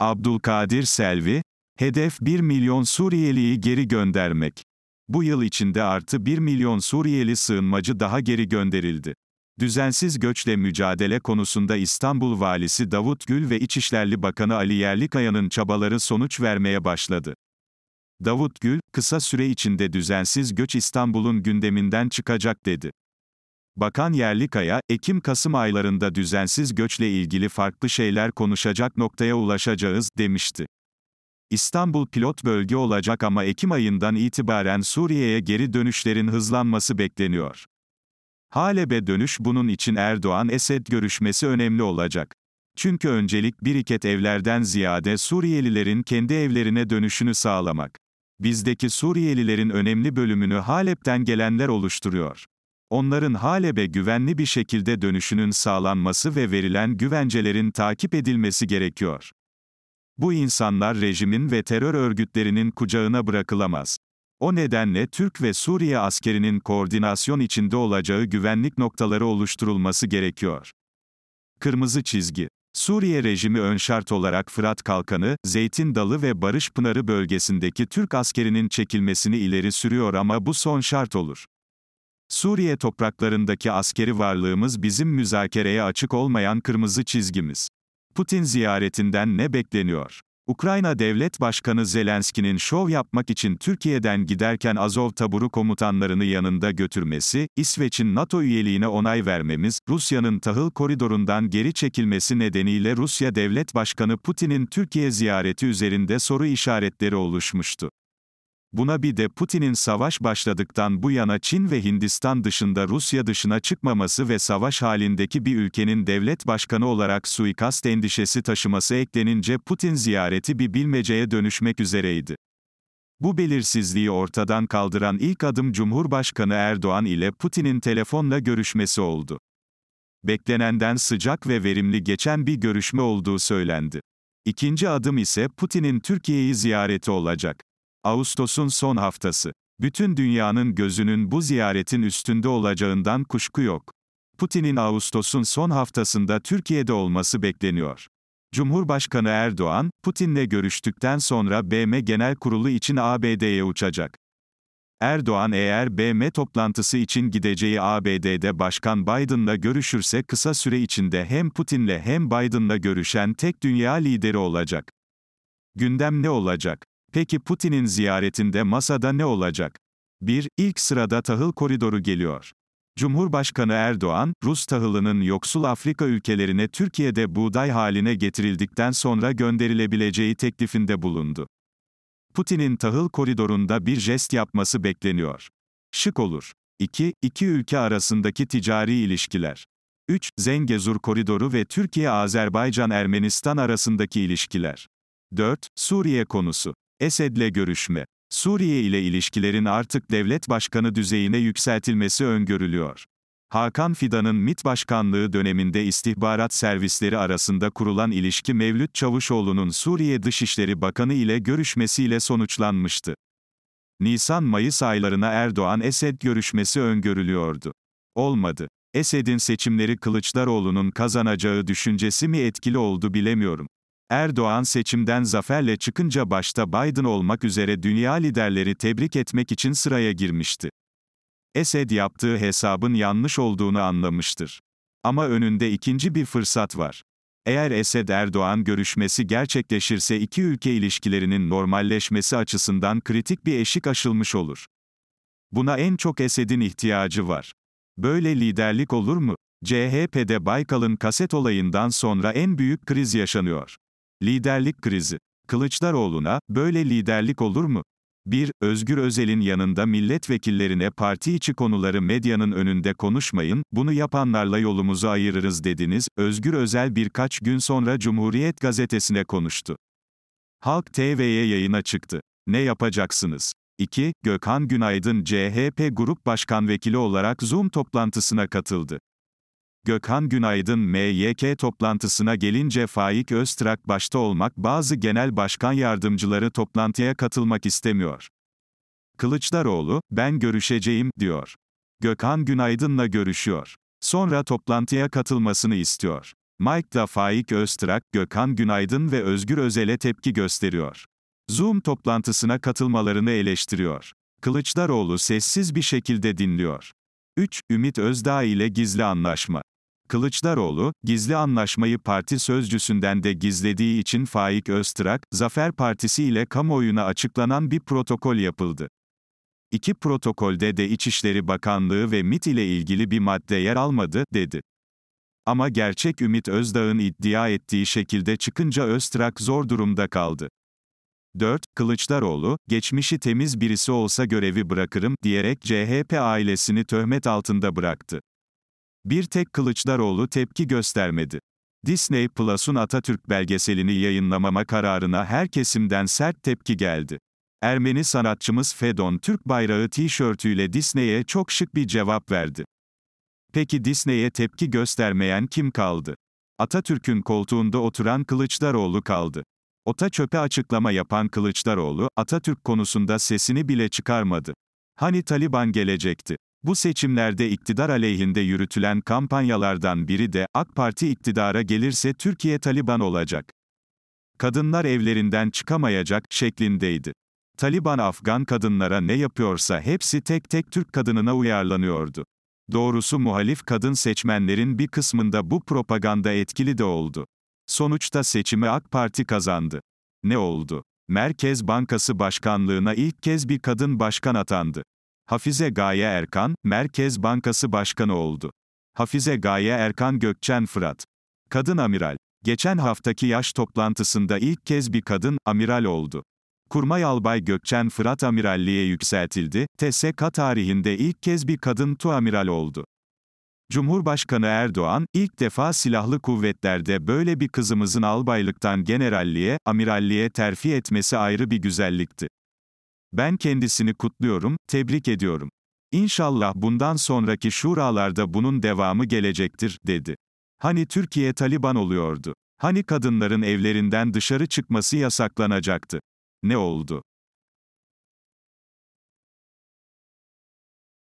Abdülkadir Selvi, hedef 1 milyon Suriyeliyi geri göndermek. Bu yıl içinde artı 1 milyon Suriyeli sığınmacı daha geri gönderildi. Düzensiz göçle mücadele konusunda İstanbul Valisi Davut Gül ve İçişlerli Bakanı Ali Yerlikaya'nın çabaları sonuç vermeye başladı. Davut Gül, kısa süre içinde düzensiz göç İstanbul'un gündeminden çıkacak dedi. Bakan Yerlikaya, Ekim-Kasım aylarında düzensiz göçle ilgili farklı şeyler konuşacak noktaya ulaşacağız, demişti. İstanbul pilot bölge olacak ama Ekim ayından itibaren Suriye'ye geri dönüşlerin hızlanması bekleniyor. Halep'e dönüş bunun için Erdoğan-Esed görüşmesi önemli olacak. Çünkü öncelik biriket evlerden ziyade Suriyelilerin kendi evlerine dönüşünü sağlamak. Bizdeki Suriyelilerin önemli bölümünü Halep'ten gelenler oluşturuyor onların halebe güvenli bir şekilde dönüşünün sağlanması ve verilen güvencelerin takip edilmesi gerekiyor. Bu insanlar rejimin ve terör örgütlerinin kucağına bırakılamaz. O nedenle Türk ve Suriye askerinin koordinasyon içinde olacağı güvenlik noktaları oluşturulması gerekiyor. Kırmızı çizgi Suriye rejimi ön şart olarak Fırat Kalkanı, Zeytin Dalı ve Barış Pınarı bölgesindeki Türk askerinin çekilmesini ileri sürüyor ama bu son şart olur. Suriye topraklarındaki askeri varlığımız bizim müzakereye açık olmayan kırmızı çizgimiz. Putin ziyaretinden ne bekleniyor? Ukrayna Devlet Başkanı Zelenski'nin şov yapmak için Türkiye'den giderken Azov taburu komutanlarını yanında götürmesi, İsveç'in NATO üyeliğine onay vermemiz, Rusya'nın tahıl koridorundan geri çekilmesi nedeniyle Rusya Devlet Başkanı Putin'in Türkiye ziyareti üzerinde soru işaretleri oluşmuştu. Buna bir de Putin'in savaş başladıktan bu yana Çin ve Hindistan dışında Rusya dışına çıkmaması ve savaş halindeki bir ülkenin devlet başkanı olarak suikast endişesi taşıması eklenince Putin ziyareti bir bilmeceye dönüşmek üzereydi. Bu belirsizliği ortadan kaldıran ilk adım Cumhurbaşkanı Erdoğan ile Putin'in telefonla görüşmesi oldu. Beklenenden sıcak ve verimli geçen bir görüşme olduğu söylendi. İkinci adım ise Putin'in Türkiye'yi ziyareti olacak. Ağustos'un son haftası. Bütün dünyanın gözünün bu ziyaretin üstünde olacağından kuşku yok. Putin'in Ağustos'un son haftasında Türkiye'de olması bekleniyor. Cumhurbaşkanı Erdoğan, Putin'le görüştükten sonra BM Genel Kurulu için ABD'ye uçacak. Erdoğan eğer BM toplantısı için gideceği ABD'de Başkan Biden'la görüşürse kısa süre içinde hem Putin'le hem Biden'la görüşen tek dünya lideri olacak. Gündem ne olacak? Peki Putin'in ziyaretinde masada ne olacak? 1. İlk sırada tahıl koridoru geliyor. Cumhurbaşkanı Erdoğan, Rus tahılının yoksul Afrika ülkelerine Türkiye'de buğday haline getirildikten sonra gönderilebileceği teklifinde bulundu. Putin'in tahıl koridorunda bir jest yapması bekleniyor. Şık olur. 2. İki ülke arasındaki ticari ilişkiler. 3. Zengezur koridoru ve Türkiye-Azerbaycan-Ermenistan arasındaki ilişkiler. 4. Suriye konusu. Esed'le görüşme. Suriye ile ilişkilerin artık devlet başkanı düzeyine yükseltilmesi öngörülüyor. Hakan Fidan'ın MİT Başkanlığı döneminde istihbarat servisleri arasında kurulan ilişki Mevlüt Çavuşoğlu'nun Suriye Dışişleri Bakanı ile görüşmesiyle sonuçlanmıştı. Nisan-Mayıs aylarına Erdoğan-Esed görüşmesi öngörülüyordu. Olmadı. Esed'in seçimleri Kılıçdaroğlu'nun kazanacağı düşüncesi mi etkili oldu bilemiyorum. Erdoğan seçimden zaferle çıkınca başta Biden olmak üzere dünya liderleri tebrik etmek için sıraya girmişti. Esed yaptığı hesabın yanlış olduğunu anlamıştır. Ama önünde ikinci bir fırsat var. Eğer Esed-Erdoğan görüşmesi gerçekleşirse iki ülke ilişkilerinin normalleşmesi açısından kritik bir eşik aşılmış olur. Buna en çok Esed'in ihtiyacı var. Böyle liderlik olur mu? CHP'de Baykal'ın kaset olayından sonra en büyük kriz yaşanıyor. Liderlik krizi. Kılıçdaroğlu'na, böyle liderlik olur mu? 1. Özgür Özel'in yanında milletvekillerine parti içi konuları medyanın önünde konuşmayın, bunu yapanlarla yolumuzu ayırırız dediniz, Özgür Özel birkaç gün sonra Cumhuriyet gazetesine konuştu. Halk TV'ye yayına çıktı. Ne yapacaksınız? 2. Gökhan Günaydın CHP Grup Başkan Vekili olarak Zoom toplantısına katıldı. Gökhan Günaydın MYK toplantısına gelince Faik Öztrak başta olmak bazı genel başkan yardımcıları toplantıya katılmak istemiyor. Kılıçdaroğlu, ben görüşeceğim, diyor. Gökhan Günaydın'la görüşüyor. Sonra toplantıya katılmasını istiyor. Mike da Faik Öztrak, Gökhan Günaydın ve Özgür Özel'e tepki gösteriyor. Zoom toplantısına katılmalarını eleştiriyor. Kılıçdaroğlu sessiz bir şekilde dinliyor. 3. Ümit Özdağ ile gizli anlaşma. Kılıçdaroğlu, gizli anlaşmayı parti sözcüsünden de gizlediği için Faik Öztrak, Zafer Partisi ile kamuoyuna açıklanan bir protokol yapıldı. İki protokolde de İçişleri Bakanlığı ve MIT ile ilgili bir madde yer almadı, dedi. Ama gerçek Ümit Özdağ'ın iddia ettiği şekilde çıkınca Öztrak zor durumda kaldı. 4. Kılıçdaroğlu, geçmişi temiz birisi olsa görevi bırakırım, diyerek CHP ailesini töhmet altında bıraktı. Bir tek Kılıçdaroğlu tepki göstermedi. Disney Plus'un Atatürk belgeselini yayınlamama kararına her kesimden sert tepki geldi. Ermeni sanatçımız Fedon Türk bayrağı tişörtüyle Disney'e çok şık bir cevap verdi. Peki Disney'e tepki göstermeyen kim kaldı? Atatürk'ün koltuğunda oturan Kılıçdaroğlu kaldı. Ota çöpe açıklama yapan Kılıçdaroğlu, Atatürk konusunda sesini bile çıkarmadı. Hani Taliban gelecekti? Bu seçimlerde iktidar aleyhinde yürütülen kampanyalardan biri de AK Parti iktidara gelirse Türkiye Taliban olacak. Kadınlar evlerinden çıkamayacak şeklindeydi. Taliban Afgan kadınlara ne yapıyorsa hepsi tek tek Türk kadınına uyarlanıyordu. Doğrusu muhalif kadın seçmenlerin bir kısmında bu propaganda etkili de oldu. Sonuçta seçimi AK Parti kazandı. Ne oldu? Merkez Bankası Başkanlığına ilk kez bir kadın başkan atandı. Hafize Gaye Erkan, Merkez Bankası Başkanı oldu. Hafize Gaye Erkan Gökçen Fırat. Kadın Amiral. Geçen haftaki yaş toplantısında ilk kez bir kadın, amiral oldu. Kurmay Albay Gökçen Fırat Amiralliğe yükseltildi, TSK tarihinde ilk kez bir kadın tu amiral oldu. Cumhurbaşkanı Erdoğan, ilk defa silahlı kuvvetlerde böyle bir kızımızın albaylıktan generalliğe, amiralliğe terfi etmesi ayrı bir güzellikti. Ben kendisini kutluyorum, tebrik ediyorum. İnşallah bundan sonraki şuralarda bunun devamı gelecektir, dedi. Hani Türkiye Taliban oluyordu? Hani kadınların evlerinden dışarı çıkması yasaklanacaktı? Ne oldu?